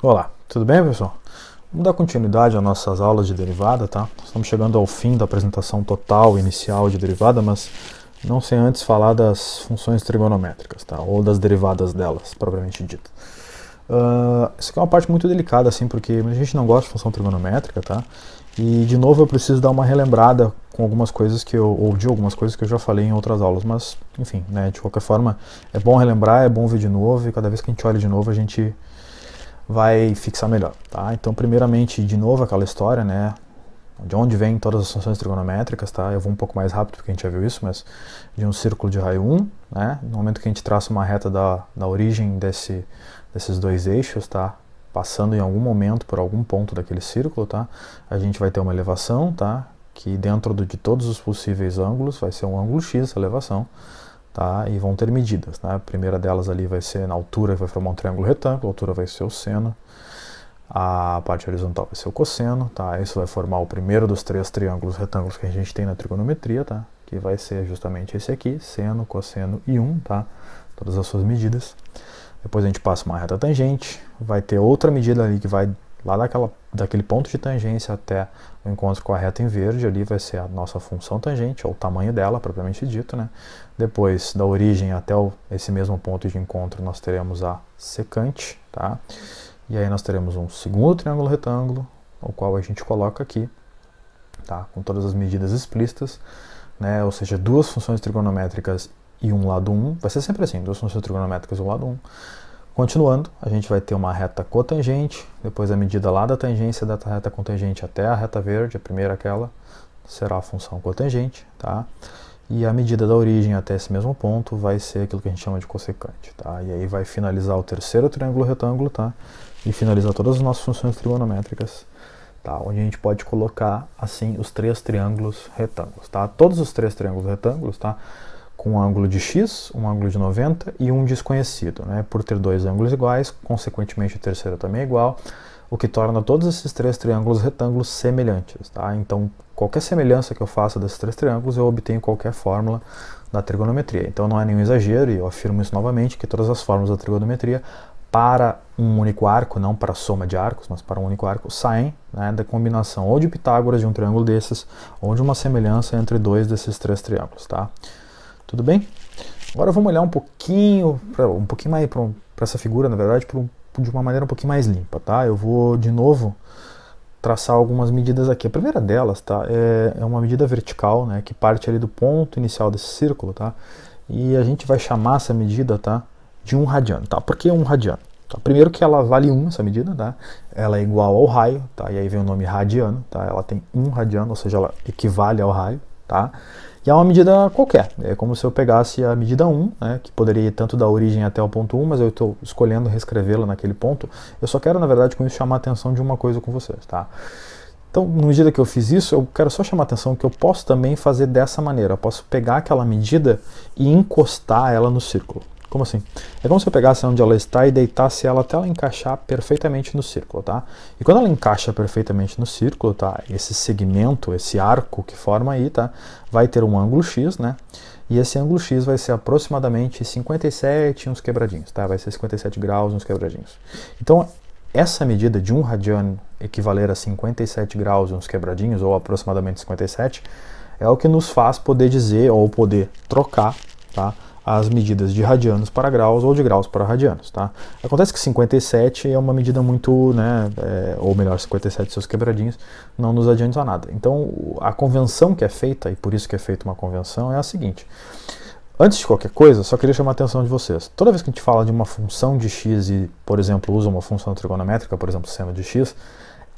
Olá, tudo bem pessoal? Vamos dar continuidade às nossas aulas de derivada, tá? Estamos chegando ao fim da apresentação total inicial de derivada, mas não sem antes falar das funções trigonométricas, tá? Ou das derivadas delas, propriamente dito. Uh, isso aqui é uma parte muito delicada, assim, porque a gente não gosta de função trigonométrica, tá? E, de novo, eu preciso dar uma relembrada com algumas coisas que eu, ou de algumas coisas que eu já falei em outras aulas, mas, enfim, né, de qualquer forma, é bom relembrar, é bom ver de novo, e cada vez que a gente olha de novo, a gente vai fixar melhor, tá? Então, primeiramente, de novo aquela história, né? De onde vêm todas as funções trigonométricas, tá? Eu vou um pouco mais rápido porque a gente já viu isso, mas de um círculo de raio 1, né? No momento que a gente traça uma reta da, da origem desse, desses dois eixos, tá? Passando em algum momento por algum ponto daquele círculo, tá? A gente vai ter uma elevação, tá? Que dentro de todos os possíveis ângulos vai ser um ângulo x, essa elevação tá? E vão ter medidas, né? A primeira delas ali vai ser na altura, vai formar um triângulo retângulo, a altura vai ser o seno, a parte horizontal vai ser o cosseno, tá? Isso vai formar o primeiro dos três triângulos retângulos que a gente tem na trigonometria, tá? Que vai ser justamente esse aqui, seno, cosseno e 1, um, tá? Todas as suas medidas. Depois a gente passa uma reta tangente, vai ter outra medida ali que vai lá daquela, daquele ponto de tangência até o encontro com a reta em verde, ali vai ser a nossa função tangente, ou o tamanho dela, propriamente dito. Né? Depois, da origem até o, esse mesmo ponto de encontro, nós teremos a secante, tá? E aí nós teremos um segundo triângulo retângulo, o qual a gente coloca aqui, tá? com todas as medidas explícitas, né? ou seja, duas funções trigonométricas e um lado 1, um. vai ser sempre assim, duas funções trigonométricas e um lado 1. Um Continuando, a gente vai ter uma reta cotangente, depois a medida lá da tangência da reta cotangente até a reta verde, a primeira aquela, será a função cotangente, tá? E a medida da origem até esse mesmo ponto vai ser aquilo que a gente chama de cosecante, tá? E aí vai finalizar o terceiro triângulo retângulo, tá? E finalizar todas as nossas funções trigonométricas, tá? Onde a gente pode colocar, assim, os três triângulos retângulos, tá? Todos os três triângulos retângulos, tá? com um ângulo de x, um ângulo de 90 e um desconhecido. Né? Por ter dois ângulos iguais, consequentemente o terceiro também é igual, o que torna todos esses três triângulos retângulos semelhantes. Tá? Então, qualquer semelhança que eu faça desses três triângulos, eu obtenho qualquer fórmula da trigonometria. Então, não é nenhum exagero, e eu afirmo isso novamente, que todas as fórmulas da trigonometria para um único arco, não para a soma de arcos, mas para um único arco, saem né, da combinação ou de Pitágoras de um triângulo desses, ou de uma semelhança entre dois desses três triângulos. Tá? Tudo bem? Agora vamos olhar um pouquinho, pra, um pouquinho mais para essa figura, na verdade, de uma maneira um pouquinho mais limpa, tá? Eu vou de novo traçar algumas medidas aqui. A primeira delas, tá, é, é uma medida vertical, né, que parte ali do ponto inicial desse círculo, tá? E a gente vai chamar essa medida, tá, de um radiano, tá? Por que um radiano? Tá? Primeiro que ela vale 1, essa medida, tá? Ela é igual ao raio, tá? E aí vem o nome radiano, tá? Ela tem um radiano, ou seja, ela equivale ao raio, tá? é uma medida qualquer. É como se eu pegasse a medida 1, né, que poderia ir tanto da origem até o ponto 1, mas eu estou escolhendo reescrevê-la naquele ponto. Eu só quero, na verdade, com isso chamar a atenção de uma coisa com vocês, tá? Então, na medida que eu fiz isso, eu quero só chamar a atenção que eu posso também fazer dessa maneira. Eu posso pegar aquela medida e encostar ela no círculo. Como assim? É como se eu pegasse onde ela está e deitasse ela até ela encaixar perfeitamente no círculo, tá? E quando ela encaixa perfeitamente no círculo, tá? Esse segmento, esse arco que forma aí, tá? Vai ter um ângulo X, né? E esse ângulo X vai ser aproximadamente 57 uns quebradinhos, tá? Vai ser 57 graus uns quebradinhos. Então, essa medida de um radiano equivaler a 57 graus uns quebradinhos, ou aproximadamente 57, é o que nos faz poder dizer, ou poder trocar, tá? as medidas de radianos para graus ou de graus para radianos. Tá? Acontece que 57 é uma medida muito, né, é, ou melhor, 57 seus quebradinhos, não nos adianta nada. Então a convenção que é feita, e por isso que é feita uma convenção, é a seguinte. Antes de qualquer coisa, só queria chamar a atenção de vocês. Toda vez que a gente fala de uma função de x e, por exemplo, usa uma função trigonométrica, por exemplo, seno de x,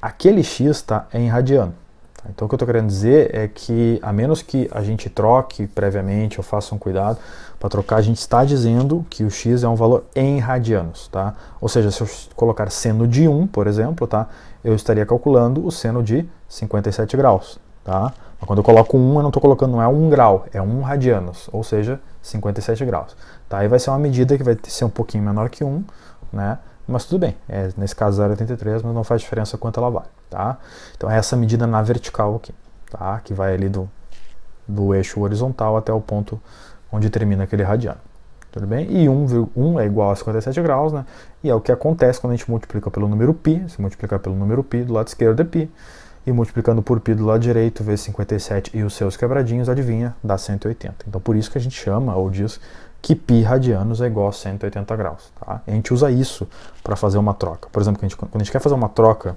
aquele x está em radiano. Tá, então, o que eu estou querendo dizer é que, a menos que a gente troque previamente ou faça um cuidado para trocar, a gente está dizendo que o x é um valor em radianos, tá? Ou seja, se eu colocar seno de 1, por exemplo, tá? Eu estaria calculando o seno de 57 graus, tá? Mas quando eu coloco 1, eu não estou colocando, não é 1 grau, é 1 radianos, ou seja, 57 graus. Tá? E vai ser uma medida que vai ser um pouquinho menor que 1, né? Mas tudo bem, é, nesse caso 0,83, mas não faz diferença quanto ela vale tá? Então é essa medida na vertical aqui, tá? Que vai ali do, do eixo horizontal até o ponto onde termina aquele radiano. Tudo bem? E 1, 1 é igual a 57 graus, né? E é o que acontece quando a gente multiplica pelo número π, se multiplicar pelo número π do lado esquerdo é π, e multiplicando por π do lado direito, vezes 57 e os seus quebradinhos, adivinha, dá 180. Então por isso que a gente chama, ou diz, que π radianos é igual a 180 graus. Tá? A gente usa isso para fazer uma troca. Por exemplo, quando a gente quer fazer uma troca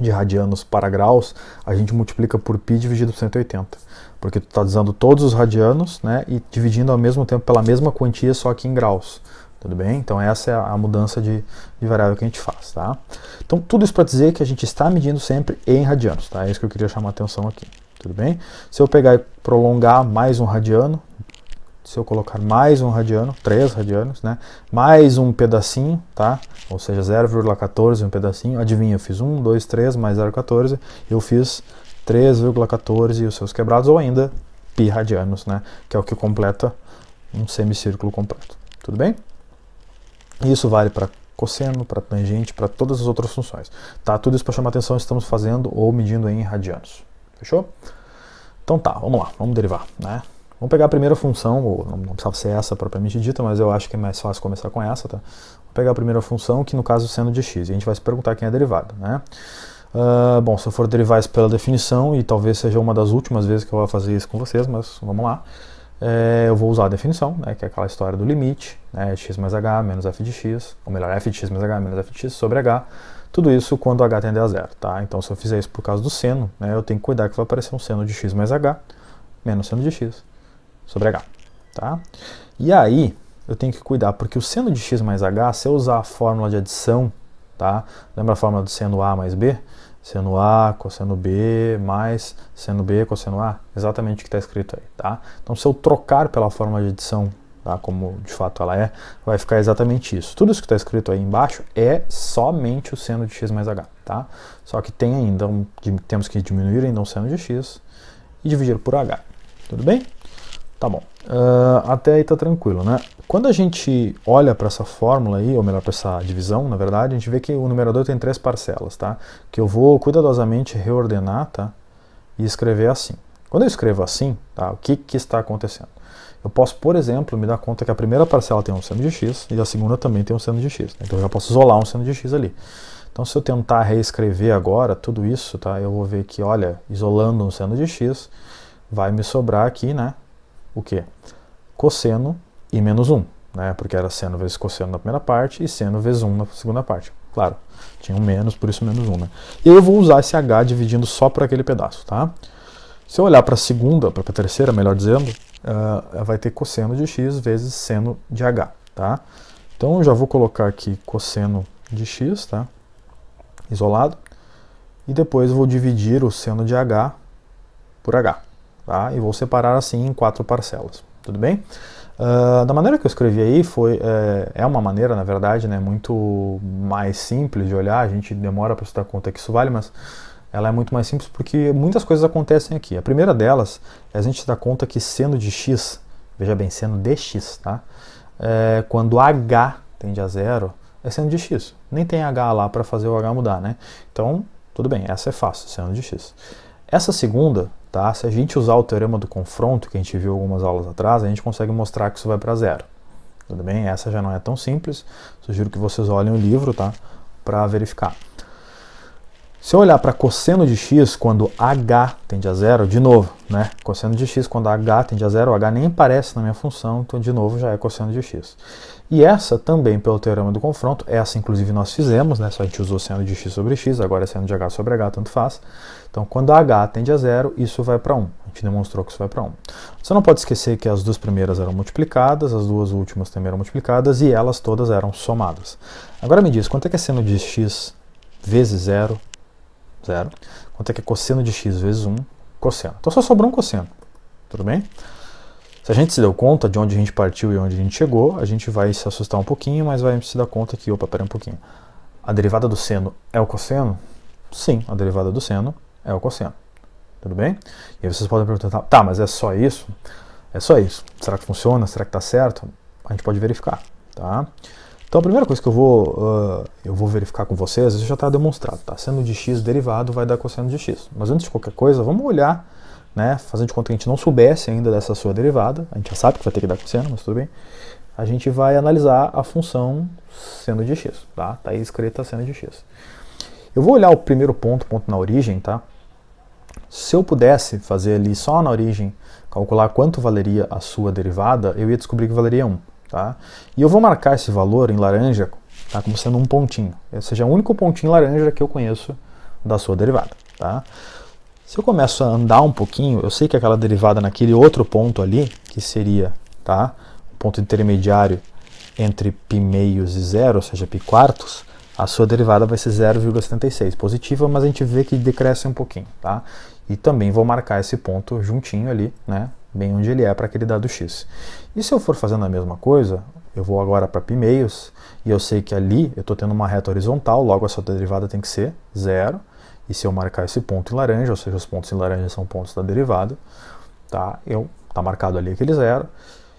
de radianos para graus, a gente multiplica por π dividido por 180. Porque tu está usando todos os radianos né, e dividindo ao mesmo tempo pela mesma quantia, só que em graus. Tudo bem? Então essa é a mudança de, de variável que a gente faz. Tá? Então tudo isso para dizer que a gente está medindo sempre em radianos. Tá? É isso que eu queria chamar a atenção aqui. Tudo bem? Se eu pegar e prolongar mais um radiano, se eu colocar mais um radiano, três radianos, né? Mais um pedacinho, tá? Ou seja, 0,14 um pedacinho. Adivinha, eu fiz 1, 2, 3 mais 0,14. Eu fiz 3,14 e os seus quebrados, ou ainda pi radianos, né? Que é o que completa um semicírculo completo. Tudo bem? Isso vale para cosseno, para tangente, para todas as outras funções. Tá? Tudo isso para chamar atenção estamos fazendo ou medindo em radianos. Fechou? Então tá, vamos lá, vamos derivar, né? Vamos pegar a primeira função, ou não, precisava ser essa propriamente dita, mas eu acho que é mais fácil começar com essa, tá? Vou pegar a primeira função, que no caso sendo de x, e a gente vai se perguntar quem é derivada, né? Uh, bom, se eu for derivar isso pela definição, e talvez seja uma das últimas vezes que eu vou fazer isso com vocês, mas vamos lá. É, eu vou usar a definição, né, que é aquela história do limite, né, x mais h menos f de x, ou melhor, f de x mais h menos f de x sobre h, tudo isso quando h tende a zero, tá? Então, se eu fizer isso por causa do seno, né, eu tenho que cuidar que vai aparecer um seno de x mais h menos seno de x, sobre H. Tá? E aí, eu tenho que cuidar, porque o seno de x mais h, se eu usar a fórmula de adição, tá? lembra a fórmula do seno a mais b? Seno a, cosseno b, mais seno b, cosseno a, exatamente o que está escrito aí. Tá? Então, se eu trocar pela fórmula de adição, tá? como de fato ela é, vai ficar exatamente isso. Tudo isso que está escrito aí embaixo é somente o seno de x mais h. Tá? Só que tem ainda, um, temos que diminuir ainda o seno de x e dividir por h. Tudo bem? Tá bom. Uh, até aí tá tranquilo, né? Quando a gente olha para essa fórmula aí, ou melhor, para essa divisão, na verdade, a gente vê que o numerador tem três parcelas, tá? Que eu vou cuidadosamente reordenar, tá? E escrever assim. Quando eu escrevo assim, tá? O que, que está acontecendo? Eu posso, por exemplo, me dar conta que a primeira parcela tem um seno de x e a segunda também tem um seno de x. Né? Então eu já posso isolar um seno de x ali. Então se eu tentar reescrever agora tudo isso, tá? Eu vou ver que, olha, isolando um seno de x, vai me sobrar aqui, né? o quê? Cosseno e menos 1, né? Porque era seno vezes cosseno na primeira parte e seno vezes 1 na segunda parte. Claro, tinha um menos, por isso menos 1, né? E eu vou usar esse h dividindo só por aquele pedaço, tá? Se eu olhar para a segunda, para a terceira, melhor dizendo, uh, vai ter cosseno de x vezes seno de h, tá? Então eu já vou colocar aqui cosseno de x, tá? Isolado. E depois eu vou dividir o seno de h por h tá? e vou separar assim em quatro parcelas, tudo bem? Uh, da maneira que eu escrevi aí, foi, é, é, uma maneira, na verdade, né, muito mais simples de olhar, a gente demora para se dar conta que isso vale, mas ela é muito mais simples porque muitas coisas acontecem aqui. A primeira delas é a gente se dar conta que seno de x, veja bem, seno de x, tá? É, quando h tende a zero, é seno de x. Nem tem h lá para fazer o h mudar, né? Então, tudo bem, essa é fácil, seno de x. Essa segunda, tá? se a gente usar o teorema do confronto, que a gente viu algumas aulas atrás, a gente consegue mostrar que isso vai para zero. Tudo bem? Essa já não é tão simples. Sugiro que vocês olhem o livro tá? para verificar. Se eu olhar para cosseno de x quando h tende a zero, de novo, né? Cosseno de x quando h tende a zero, h nem aparece na minha função, então de novo já é cosseno de x. E essa também pelo teorema do confronto, essa inclusive nós fizemos, né? Só a gente usou seno de x sobre x, agora é seno de h sobre h, tanto faz. Então quando h tende a zero, isso vai para 1. A gente demonstrou que isso vai para 1. Você não pode esquecer que as duas primeiras eram multiplicadas, as duas últimas também eram multiplicadas e elas todas eram somadas. Agora me diz, quanto é que é seno de x vezes zero Zero. Quanto é que é cosseno de x vezes 1? Cosseno. Então só sobrou um cosseno. Tudo bem? Se a gente se deu conta de onde a gente partiu e onde a gente chegou, a gente vai se assustar um pouquinho, mas vai se dar conta que, opa, pera um pouquinho. A derivada do seno é o cosseno? Sim, a derivada do seno é o cosseno. Tudo bem? E aí vocês podem perguntar, tá, mas é só isso? É só isso. Será que funciona? Será que está certo? A gente pode verificar, tá? Então a primeira coisa que eu vou, uh, eu vou verificar com vocês, isso já está demonstrado, tá? Sendo de x derivado vai dar cosseno de x. Mas antes de qualquer coisa, vamos olhar, né? Fazendo de conta que a gente não soubesse ainda dessa sua derivada, a gente já sabe que vai ter que dar cosseno, mas tudo bem. A gente vai analisar a função seno de x, tá? Tá aí escrita seno de x. Eu vou olhar o primeiro ponto, ponto na origem, tá? Se eu pudesse fazer ali só na origem, calcular quanto valeria a sua derivada, eu ia descobrir que valeria 1. Tá? E eu vou marcar esse valor em laranja tá? como sendo um pontinho. Ou seja, é o único pontinho laranja que eu conheço da sua derivada. Tá? Se eu começo a andar um pouquinho, eu sei que aquela derivada naquele outro ponto ali, que seria tá? o ponto intermediário entre π meios e zero, ou seja, π quartos, a sua derivada vai ser 0,76, positiva, mas a gente vê que decresce um pouquinho, tá? E também vou marcar esse ponto juntinho ali, né, bem onde ele é para aquele dado x. E se eu for fazendo a mesma coisa, eu vou agora para π meios, e eu sei que ali eu estou tendo uma reta horizontal, logo essa derivada tem que ser zero. E se eu marcar esse ponto em laranja, ou seja, os pontos em laranja são pontos da derivada, tá? Eu tá marcado ali aquele zero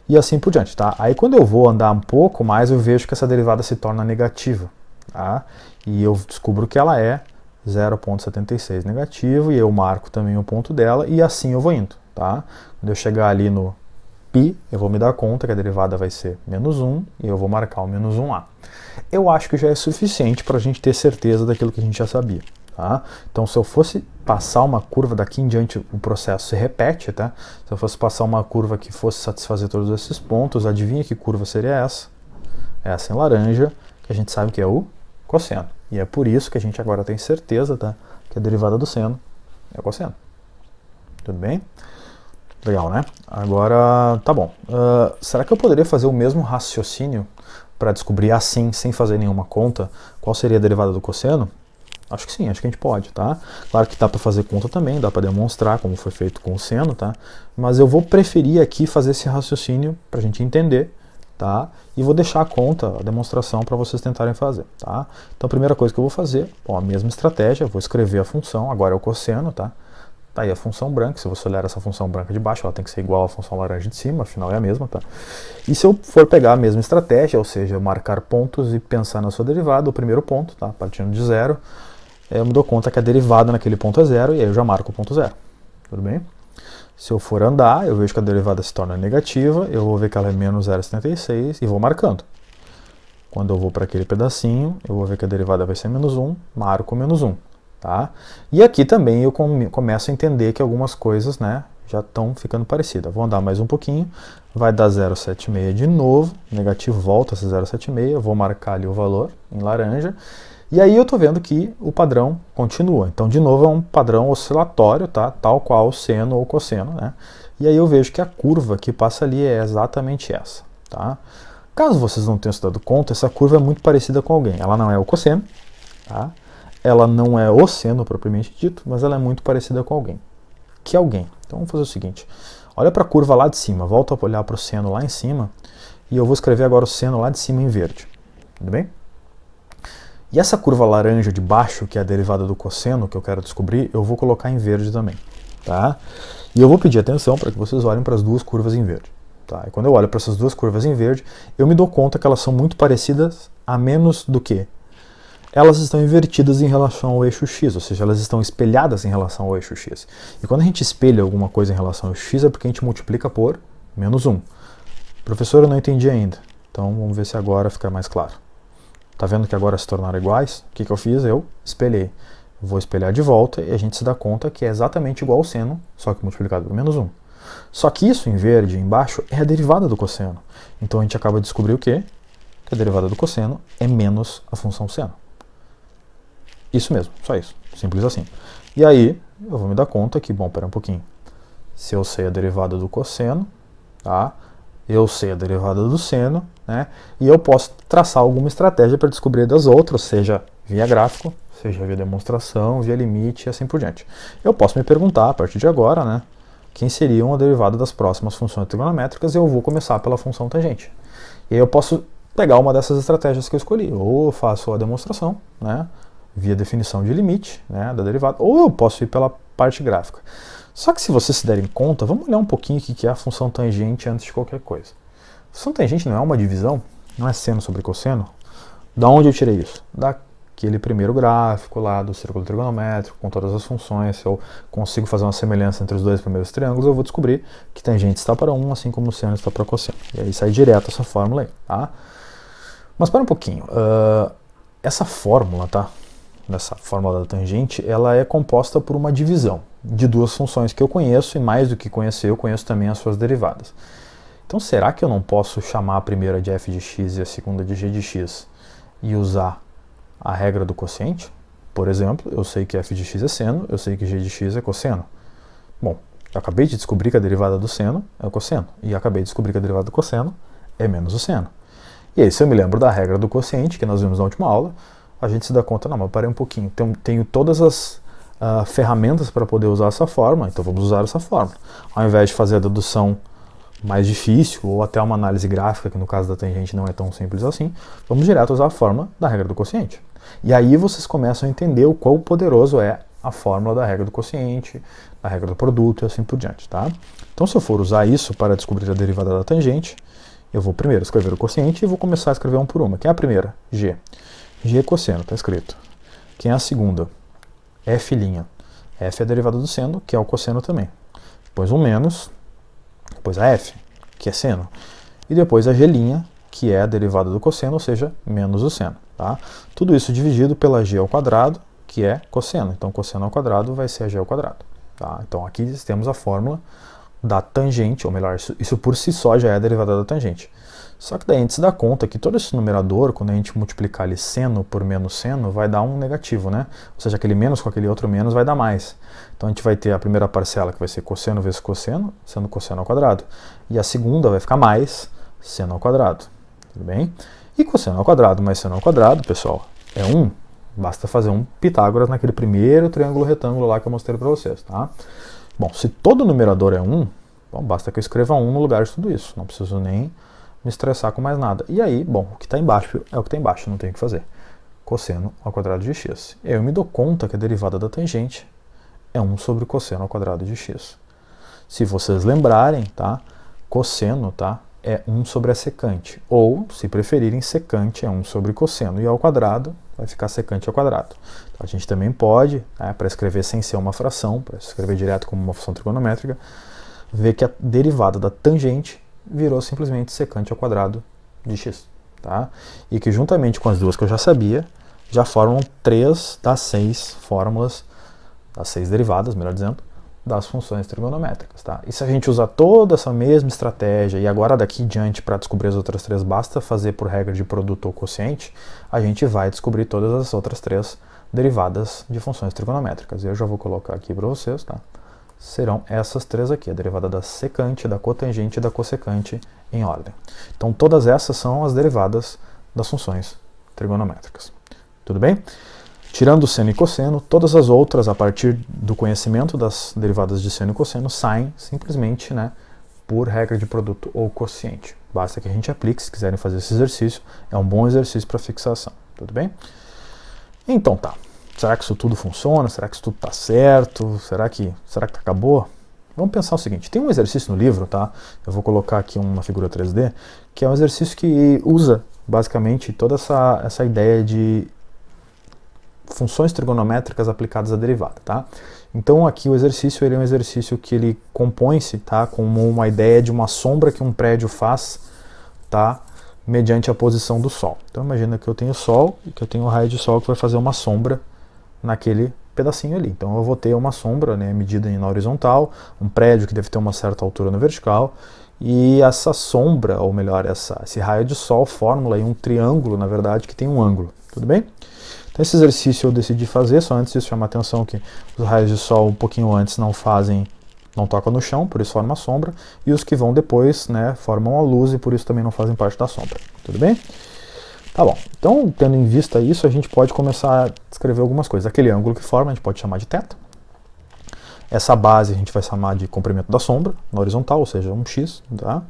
e assim por diante, tá? Aí quando eu vou andar um pouco mais, eu vejo que essa derivada se torna negativa, tá? E eu descubro que ela é 0.76 negativo e eu marco também o ponto dela e assim eu vou indo. Tá? Quando eu chegar ali no π, eu vou me dar conta que a derivada vai ser menos 1 e eu vou marcar o menos 1 a. Eu acho que já é suficiente para a gente ter certeza daquilo que a gente já sabia. Tá? Então, se eu fosse passar uma curva daqui em diante, o processo se repete. Tá? Se eu fosse passar uma curva que fosse satisfazer todos esses pontos, adivinha que curva seria essa? Essa em laranja, que a gente sabe que é o cosseno. E é por isso que a gente agora tem certeza tá? que a derivada do seno é o cosseno. Tudo bem? Legal, né? Agora, tá bom. Uh, será que eu poderia fazer o mesmo raciocínio para descobrir assim, sem fazer nenhuma conta, qual seria a derivada do cosseno? Acho que sim, acho que a gente pode, tá? Claro que dá para fazer conta também, dá para demonstrar como foi feito com o seno, tá? Mas eu vou preferir aqui fazer esse raciocínio para a gente entender, tá? E vou deixar a conta, a demonstração para vocês tentarem fazer, tá? Então a primeira coisa que eu vou fazer, ó, a mesma estratégia, vou escrever a função, agora é o cosseno, tá? Tá aí a função branca, se você olhar essa função branca de baixo, ela tem que ser igual à função laranja de cima, afinal é a mesma, tá? E se eu for pegar a mesma estratégia, ou seja, marcar pontos e pensar na sua derivada, o primeiro ponto, tá? Partindo de zero, eu me dou conta que a derivada naquele ponto é zero, e aí eu já marco o ponto zero, tudo bem? Se eu for andar, eu vejo que a derivada se torna negativa, eu vou ver que ela é menos 0,76 e vou marcando. Quando eu vou para aquele pedacinho, eu vou ver que a derivada vai ser menos 1, marco menos 1. Tá? E aqui também eu começo a entender que algumas coisas né, já estão ficando parecidas. Vou andar mais um pouquinho, vai dar 0,76 de novo, negativo volta a 0,76, vou marcar ali o valor em laranja. E aí eu estou vendo que o padrão continua. Então, de novo, é um padrão oscilatório, tá? tal qual seno ou cosseno. Né? E aí eu vejo que a curva que passa ali é exatamente essa. Tá? Caso vocês não tenham se dado conta, essa curva é muito parecida com alguém. Ela não é o cosseno, tá? ela não é o seno propriamente dito, mas ela é muito parecida com alguém. Que é alguém? Então vamos fazer o seguinte: olha para a curva lá de cima, volta a olhar para o seno lá em cima, e eu vou escrever agora o seno lá de cima em verde. Tudo bem? E essa curva laranja de baixo, que é a derivada do cosseno que eu quero descobrir, eu vou colocar em verde também. Tá? E eu vou pedir atenção para que vocês olhem para as duas curvas em verde. Tá? E quando eu olho para essas duas curvas em verde, eu me dou conta que elas são muito parecidas a menos do que elas estão invertidas em relação ao eixo x, ou seja, elas estão espelhadas em relação ao eixo x. E quando a gente espelha alguma coisa em relação ao x, é porque a gente multiplica por menos 1. Professor, eu não entendi ainda. Então vamos ver se agora fica mais claro. Tá vendo que agora se tornaram iguais? O que, que eu fiz? Eu espelhei. Vou espelhar de volta e a gente se dá conta que é exatamente igual ao seno, só que multiplicado por menos 1. Só que isso em verde, embaixo, é a derivada do cosseno. Então a gente acaba de descobrir o quê? Que a derivada do cosseno é menos a função seno. Isso mesmo, só isso. Simples assim. E aí, eu vou me dar conta que, bom, pera um pouquinho. Se eu sei a derivada do cosseno, tá? Eu sei a derivada do seno, né? E eu posso traçar alguma estratégia para descobrir das outras, seja via gráfico, seja via demonstração, via limite e assim por diante. Eu posso me perguntar a partir de agora, né? Quem seriam uma derivada das próximas funções trigonométricas? E eu vou começar pela função tangente. E aí eu posso pegar uma dessas estratégias que eu escolhi, ou eu faço a demonstração, né? via definição de limite né, da derivada, ou eu posso ir pela parte gráfica. Só que se vocês se derem conta, vamos olhar um pouquinho o que é a função tangente antes de qualquer coisa. A função tangente não é uma divisão, não é seno sobre cosseno. Da onde eu tirei isso? Daquele primeiro gráfico lá do círculo trigonométrico, com todas as funções. Se eu consigo fazer uma semelhança entre os dois primeiros triângulos, eu vou descobrir que tangente está para um, assim como seno está para cosseno. E aí sai direto essa fórmula aí, tá? Mas para um pouquinho. Uh, essa fórmula, tá? nessa fórmula da tangente, ela é composta por uma divisão de duas funções que eu conheço e mais do que conhecer, eu conheço também as suas derivadas. Então será que eu não posso chamar a primeira de f de x e a segunda de g de x e usar a regra do quociente? Por exemplo, eu sei que f de x é seno, eu sei que g de x é cosseno. Bom, eu acabei de descobrir que a derivada do seno é o cosseno e acabei de descobrir que a derivada do cosseno é menos o seno. E aí, se eu me lembro da regra do quociente que nós vimos na última aula, a gente se dá conta, não, mas parei um pouquinho, tenho, tenho todas as uh, ferramentas para poder usar essa forma, então vamos usar essa forma. Ao invés de fazer a dedução mais difícil, ou até uma análise gráfica, que no caso da tangente não é tão simples assim, vamos direto usar a forma da regra do quociente. E aí vocês começam a entender o quão poderoso é a fórmula da regra do quociente, da regra do produto e assim por diante, tá? Então se eu for usar isso para descobrir a derivada da tangente, eu vou primeiro escrever o quociente e vou começar a escrever um por uma, que é a primeira, g g é cosseno, está escrito. Quem é a segunda? f'. f é a derivada do seno, que é o cosseno também. Depois um menos, depois a f, que é seno. E depois a g', que é a derivada do cosseno, ou seja, menos o seno. Tá? Tudo isso dividido pela g ao quadrado, que é cosseno. Então, cosseno ao quadrado vai ser a g ao quadrado. Tá? Então, aqui temos a fórmula da tangente, ou melhor, isso, isso por si só já é a derivada da tangente. Só que daí a gente se dá conta que todo esse numerador, quando a gente multiplicar ele seno por menos seno, vai dar um negativo, né? Ou seja, aquele menos com aquele outro menos vai dar mais. Então a gente vai ter a primeira parcela que vai ser cosseno vezes cosseno, sendo cosseno ao quadrado. E a segunda vai ficar mais seno ao quadrado. Tudo bem? E cosseno ao quadrado mais seno ao quadrado, pessoal, é 1. Basta fazer um Pitágoras naquele primeiro triângulo retângulo lá que eu mostrei para vocês, tá? Bom, se todo numerador é 1, bom, basta que eu escreva 1 no lugar de tudo isso. Não preciso nem me estressar com mais nada. E aí, bom, o que está embaixo é o que está embaixo, não tem o que fazer. Cosseno ao quadrado de x. Eu me dou conta que a derivada da tangente é 1 sobre cosseno ao quadrado de x. Se vocês lembrarem, tá? Cosseno, tá? É 1 sobre a secante. Ou, se preferirem, secante é 1 sobre cosseno. E ao quadrado vai ficar secante ao quadrado. Então, a gente também pode, né, para escrever sem ser uma fração, para escrever direto como uma função trigonométrica, ver que a derivada da tangente virou simplesmente secante ao quadrado de x. Tá? E que juntamente com as duas que eu já sabia, já formam três das seis fórmulas, das seis derivadas, melhor dizendo, das funções trigonométricas. Tá? E se a gente usar toda essa mesma estratégia e agora daqui em diante para descobrir as outras três basta fazer por regra de produto ou quociente, a gente vai descobrir todas as outras três derivadas de funções trigonométricas. Eu já vou colocar aqui para vocês, tá? serão essas três aqui, a derivada da secante, da cotangente e da cossecante em ordem. Então todas essas são as derivadas das funções trigonométricas. Tudo bem? Tirando seno e cosseno, todas as outras, a partir do conhecimento das derivadas de seno e cosseno, saem simplesmente né, por regra de produto ou quociente. Basta que a gente aplique, se quiserem fazer esse exercício, é um bom exercício para fixação. Tudo bem? Então tá será que isso tudo funciona? Será que isso tudo está certo? Será que será que acabou? Vamos pensar o seguinte, tem um exercício no livro, tá? Eu vou colocar aqui uma figura 3D, que é um exercício que usa basicamente toda essa, essa ideia de funções trigonométricas aplicadas à derivada, tá? Então aqui o exercício ele é um exercício que ele compõe-se, tá, como uma ideia de uma sombra que um prédio faz, tá, mediante a posição do sol. Então imagina que eu tenho sol e que eu tenho um raio de sol que vai fazer uma sombra naquele pedacinho ali. Então eu vou ter uma sombra né, medida na horizontal, um prédio que deve ter uma certa altura no vertical, e essa sombra, ou melhor, essa, esse raio de sol fórmula aí um triângulo, na verdade, que tem um ângulo. Tudo bem? Então esse exercício eu decidi fazer, só antes disso chamar a atenção que os raios de sol um pouquinho antes não fazem, não tocam no chão, por isso forma a sombra, e os que vão depois, né, formam a luz e por isso também não fazem parte da sombra. Tudo bem? Tá bom. Então, tendo em vista isso, a gente pode começar a descrever algumas coisas. Aquele ângulo que forma, a gente pode chamar de teta. Essa base a gente vai chamar de comprimento da sombra, na horizontal, ou seja, um x, tá?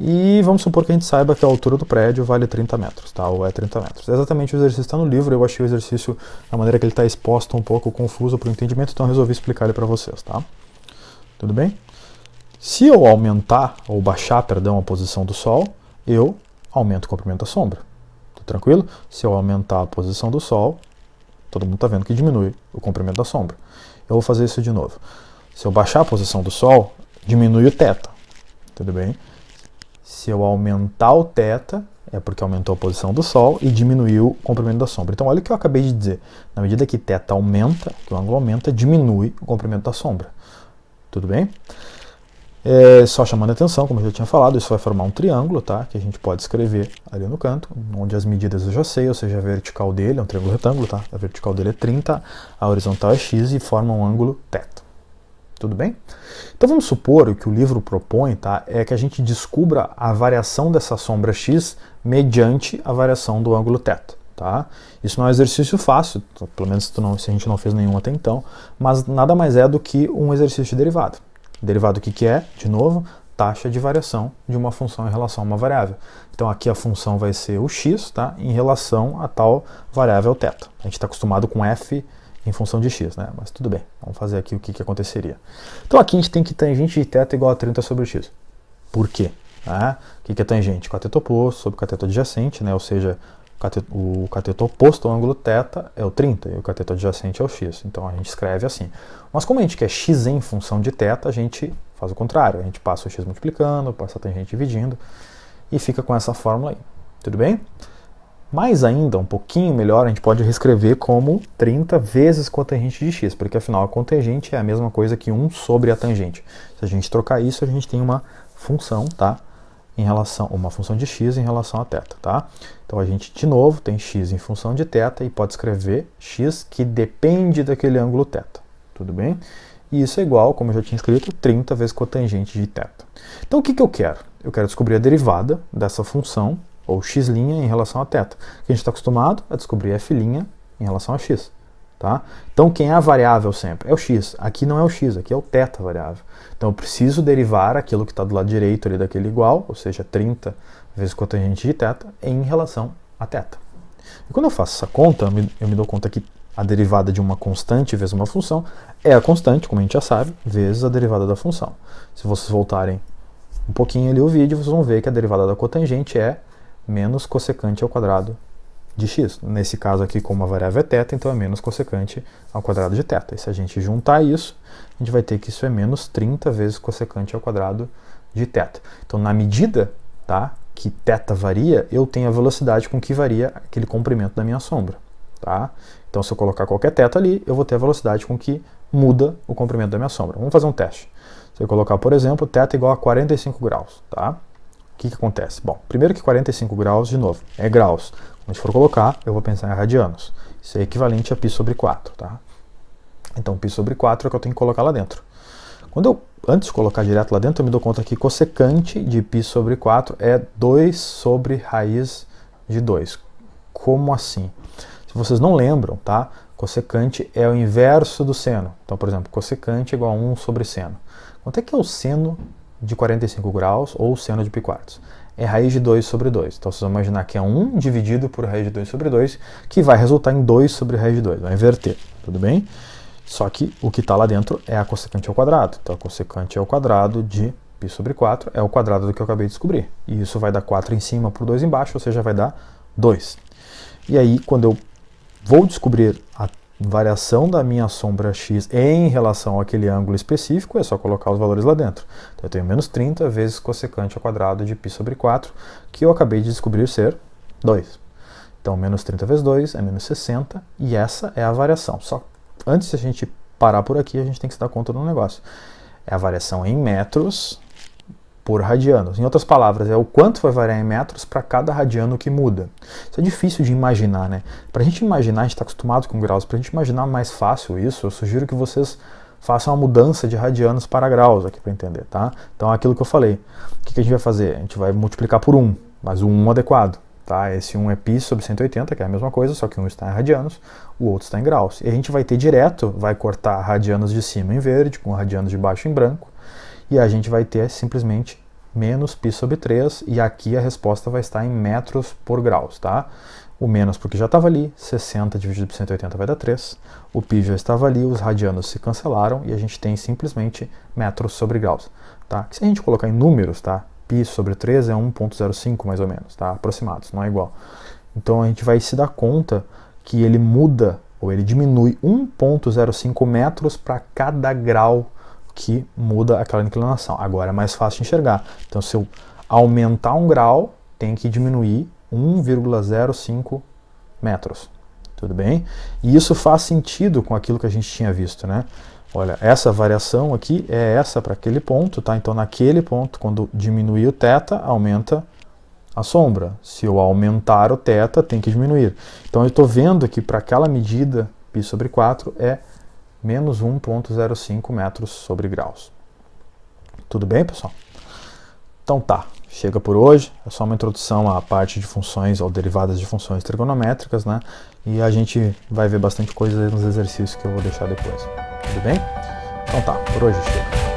E vamos supor que a gente saiba que a altura do prédio vale 30 metros, tá? Ou é 30 metros. É exatamente o exercício está no livro, eu achei o exercício, da maneira que ele está exposto, um pouco confuso para o entendimento, então resolvi explicar ele para vocês, tá? Tudo bem? Se eu aumentar ou baixar, perdão, a posição do Sol, eu aumento o comprimento da sombra tranquilo? Se eu aumentar a posição do Sol, todo mundo está vendo que diminui o comprimento da sombra. Eu vou fazer isso de novo. Se eu baixar a posição do Sol, diminui o θ, tudo bem? Se eu aumentar o θ, é porque aumentou a posição do Sol e diminuiu o comprimento da sombra. Então, olha o que eu acabei de dizer. Na medida que θ aumenta, que o ângulo aumenta, diminui o comprimento da sombra. Tudo bem? É, só chamando a atenção, como eu já tinha falado, isso vai formar um triângulo, tá? Que a gente pode escrever ali no canto, onde as medidas eu já sei, ou seja, a vertical dele é um triângulo retângulo, tá? A vertical dele é 30, a horizontal é x e forma um ângulo θ. Tudo bem? Então vamos supor o que o livro propõe, tá? É que a gente descubra a variação dessa sombra x mediante a variação do ângulo θ. Tá? Isso não é um exercício fácil, pelo menos não, se a gente não fez nenhum até então, mas nada mais é do que um exercício de derivado. Derivado o que, que é? De novo, taxa de variação de uma função em relação a uma variável. Então aqui a função vai ser o x tá? em relação a tal variável θ. A gente está acostumado com f em função de x, né? mas tudo bem, vamos fazer aqui o que, que aconteceria. Então aqui a gente tem que tangente de θ igual a 30 sobre x. Por quê? Ah, o que, que é tangente? Cateto oposto sobre cateto adjacente, né? ou seja, cateto, o cateto oposto ao ângulo θ é o 30 e o cateto adjacente é o x. Então a gente escreve assim. Mas como a gente quer x em função de θ, a gente faz o contrário. A gente passa o x multiplicando, passa a tangente dividindo e fica com essa fórmula aí. Tudo bem? Mais ainda, um pouquinho melhor, a gente pode reescrever como 30 vezes cotangente de x, porque afinal a cotangente é a mesma coisa que 1 sobre a tangente. Se a gente trocar isso, a gente tem uma função, tá? em relação uma função de x em relação a θ, tá? Então a gente de novo tem x em função de θ e pode escrever x que depende daquele ângulo θ, tudo bem? E isso é igual, como eu já tinha escrito, 30 vezes cotangente de θ. Então o que, que eu quero? Eu quero descobrir a derivada dessa função, ou x' em relação a θ. Que a gente está acostumado a é descobrir f' em relação a x. Tá? Então, quem é a variável sempre? É o x. Aqui não é o x, aqui é o θ variável. Então, eu preciso derivar aquilo que está do lado direito ali daquele igual, ou seja, 30 vezes cotangente de θ, em relação a θ. E quando eu faço essa conta, eu me, eu me dou conta que a derivada de uma constante vezes uma função é a constante, como a gente já sabe, vezes a derivada da função. Se vocês voltarem um pouquinho ali o vídeo, vocês vão ver que a derivada da cotangente é menos cossecante ao quadrado de x. Nesse caso aqui, como a variável é θ, então é menos cossecante ao quadrado de θ. E se a gente juntar isso, a gente vai ter que isso é menos 30 vezes cossecante ao quadrado de θ. Então, na medida tá, que θ varia, eu tenho a velocidade com que varia aquele comprimento da minha sombra. Tá? Então, se eu colocar qualquer θ ali, eu vou ter a velocidade com que muda o comprimento da minha sombra. Vamos fazer um teste. Se eu colocar, por exemplo, θ igual a 45 graus, tá? o que, que acontece? Bom, primeiro que 45 graus, de novo, é graus. Quando for colocar, eu vou pensar em radianos. Isso é equivalente a π sobre 4, tá? Então, π sobre 4 é o que eu tenho que colocar lá dentro. Quando eu, antes de colocar direto lá dentro, eu me dou conta que cossecante de π sobre 4 é 2 sobre raiz de 2. Como assim? Se vocês não lembram, tá? Cossecante é o inverso do seno. Então, por exemplo, cossecante é igual a 1 sobre seno. Quanto é que é o seno de 45 graus ou o seno de π quartos? é raiz de 2 sobre 2. Então vocês vão imaginar que é 1 dividido por raiz de 2 sobre 2, que vai resultar em 2 sobre raiz de 2, vai inverter, tudo bem? Só que o que está lá dentro é a consecante ao quadrado. Então a consecante ao quadrado de π sobre 4 é o quadrado do que eu acabei de descobrir. E isso vai dar 4 em cima por 2 embaixo, ou seja, vai dar 2. E aí, quando eu vou descobrir a variação da minha sombra x em relação àquele ângulo específico, é só colocar os valores lá dentro. Então eu tenho menos 30 vezes cossecante ao quadrado de π sobre 4, que eu acabei de descobrir ser 2. Então menos 30 vezes 2 é menos 60, e essa é a variação. Só antes de a gente parar por aqui, a gente tem que se dar conta do negócio. É a variação em metros por radianos. Em outras palavras, é o quanto vai variar em metros para cada radiano que muda. Isso é difícil de imaginar, né? Para a gente imaginar, a gente está acostumado com graus, para a gente imaginar mais fácil isso, eu sugiro que vocês façam a mudança de radianos para graus aqui para entender, tá? Então, é aquilo que eu falei. O que, a gente vai fazer? A gente vai multiplicar por 1, mas o 1 adequado. Tá? Esse 1 é π sobre 180, que é a mesma coisa, só que um está em radianos, o outro está em graus. E a gente vai ter direto, vai cortar radianos de cima em verde, com radianos de baixo em branco, e a gente vai ter simplesmente menos π sobre 3, e aqui a resposta vai estar em metros por graus, tá? O menos porque já estava ali, 60 dividido por 180 vai dar 3. O π já estava ali, os radianos se cancelaram e a gente tem simplesmente metros sobre graus, tá? Que se a gente colocar em números, tá? π sobre 3 é 1.05 mais ou menos, tá? Aproximados, não é igual. Então a gente vai se dar conta que ele muda ou ele diminui 1.05 metros para cada grau que muda aquela inclinação. Agora é mais fácil de enxergar. Então, se eu aumentar um grau, tem que diminuir 1,05 metros. Tudo bem? E isso faz sentido com aquilo que a gente tinha visto, né? Olha, essa variação aqui é essa para aquele ponto, tá? Então, naquele ponto, quando diminuir o θ, aumenta a sombra. Se eu aumentar o θ, tem que diminuir. Então, eu estou vendo que para aquela medida π sobre 4 é menos 1.05 metros sobre graus. Tudo bem, pessoal? Então tá, chega por hoje. É só uma introdução à parte de funções ou derivadas de funções trigonométricas, né? E a gente vai ver bastante coisa nos exercícios que eu vou deixar depois. Tudo bem? Então tá, por hoje chega.